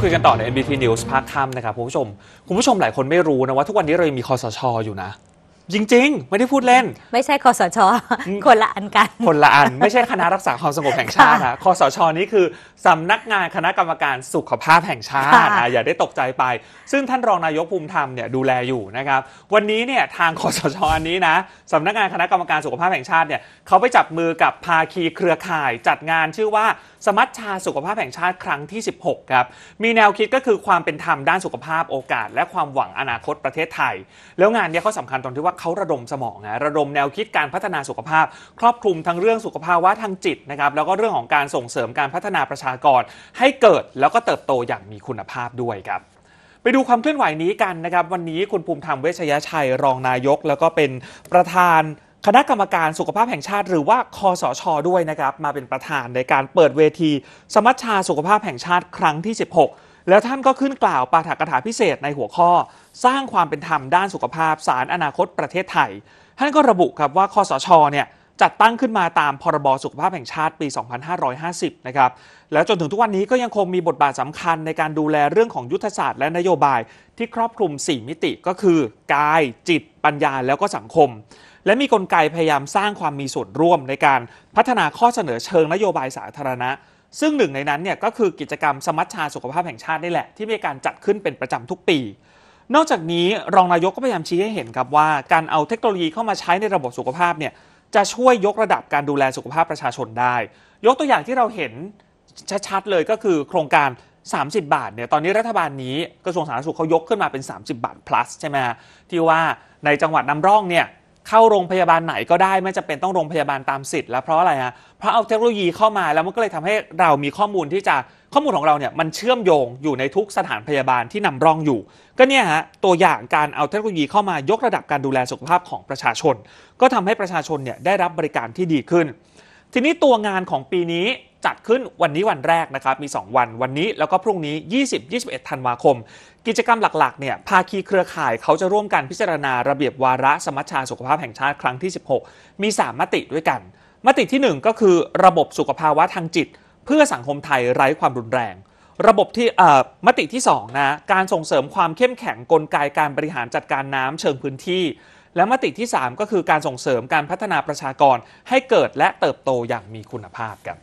ดคุยกันต่อใน NBT News ภาคค่ำนะครับคุณผู้ชม คุณผู้ชมหลายคนไม่รู้นะว่าทุกวันนี้เรายังมีคอสชอยู่นะจริงๆไม่ได้พูดเล่น ไม่ใช่คอสช คนละอันกัน คนละอัน ไม่ใช่คณะรักษาความสงบแห่งชาตินะคอสชนี่คือสำนักงานคณะกรรมการสุขภาพแห่งชาตินะอย่าได้ตกใจไป ซึ่งท่านรองนายกภูมิธรรมเนี่ยดูแลอยู่นะครับวันนี้เนี่ยทางคอสชอันนี้นะสำนักงานคณะกรรมการสุขภาพแห่งชาติเนี่ยเขาไปจับมือกับภาคีเครือข่าย จัดงานชื่อว่าสมัชชาสุขภาพแห่งชาติครั้งที่ 16 ครับมีแนวคิดก็คือความเป็นธรรมด้านสุขภาพโอกาส และความหวังอนาคตประเทศไทยแล้วงานเนี้ยเขาสำคัญตรงที่ว่าเขาระดมสมองนะระดมแนวคิดการพัฒนาสุขภาพ ครอบคลุมทั้งเรื่องสุขภาวะทางจิตนะครับ แล้วก็เรื่องของการส่งเสริมการพัฒนาประชากร ให้เกิดแล้วก็เติบโตอย่างมีคุณภาพด้วยครับไปดูความเคลื่อนไหวนี้กันนะครับวันนี้คุณภูมิธรรมเวชยชัยรองนายก แล้วก็เป็นประธาน คณะกรรมการสุขภาพแห่งชาติ หรือว่าคอสชด้วยนะครับมาเป็นประธานในการเปิดเวทีสมัชชาสุขภาพแห่งชาติครั้งที่ 16แล้วท่านก็ขึ้นกล่าวปาฐกถาพิเศษในหัวข้อ สร้างความเป็นธรรมด้านสุขภาพสารอนาคตประเทศไทย ท่านก็ระบุครับว่าคอสชเนี่ยจัดตั้งขึ้นมาตามพรบสุขภาพแห่งชาติปี 2550นะครับแล้วจนถึงทุกวันนี้ก็ยังคงมีบทบาทสำคัญในการดูแลเรื่องของยุทธศาสตร์และนโยบายที่ครอบคลุม 4 มิติก็คือ กาย จิต ปัญญาแล้วก็สังคม และมีกลไกพยายามสร้างความมีส่วนร่วมในการพัฒนาข้อเสนอเชิงนโยบายสาธารณะซึ่งหนึ่งในนั้นเนี่ยก็คือกิจกรรมสมัชชาสุขภาพแห่งชาตินี่แหละที่มีการจัดขึ้นเป็นประจำทุกปี นอกจากนี้รองนายกก็พยายามชี้ให้เห็นครับว่าการเอาเทคโนโลยีเข้ามาใช้ในระบบสุขภาพเนี่ยจะช่วยยกระดับการดูแลสุขภาพประชาชนได้ ยกตัวอย่างที่เราเห็นชัดๆเลยก็คือโครงการ 30 บาทเนี่ยตอนนี้รัฐบาลนี้กระทรวงสาธารณสุขเขายกขึ้นมาเป็น 30 บาท plus ใช่ไหมที่ว่าในจังหวัดนำร่องเนี่ยเข้าโรงพยาบาลไหนก็ได้ไม่จำเป็นต้องโรงพยาบาลตามสิทธิ์แล้ว เพราะอะไรฮะเพราะเอาเทคโนโลยีเข้ามาแล้วมันก็เลยทำให้เรามีข้อมูลที่จะข้อมูลของเราเนี่ยมันเชื่อมโยงอยู่ในทุกสถานพยาบาลที่นำร่องอยู่ ก็เนี่ยฮะตัวอย่างการเอาเทคโนโลยีเข้ามายกระดับการดูแลสุขภาพของประชาชน ก็ทำให้ประชาชนเนี่ยได้รับบริการที่ดีขึ้น ทีนี้ตัวงานของปีนี้จัดขึ้นวันนี้วันแรกนะครับ มี 2 วัน วันนี้แล้วก็พรุ่งนี้ 20 21 ธันวาคม กิจกรรมหลักๆ เนี่ย ภาคีเครือข่ายเขาจะร่วมกันพิจารณาระเบียบวาระสมัชชาสุขภาพแห่งชาติครั้งที่ 16 มี 3มติด้วยกันมติที่ 1 ก็คือระบบสุขภาวะทางจิต เพื่อสังคมไทยไร้ความรุนแรง ระบบที่มติที่2นะการส่งเสริมความเข้มแข็งกลไกการบริหารจัดการน้ำเชิงพื้นที่ และมติที่ 3 ก็คือการส่งเสริมการพัฒนาประชากรให้เกิดและเติบโตอย่างมีคุณภาพกัน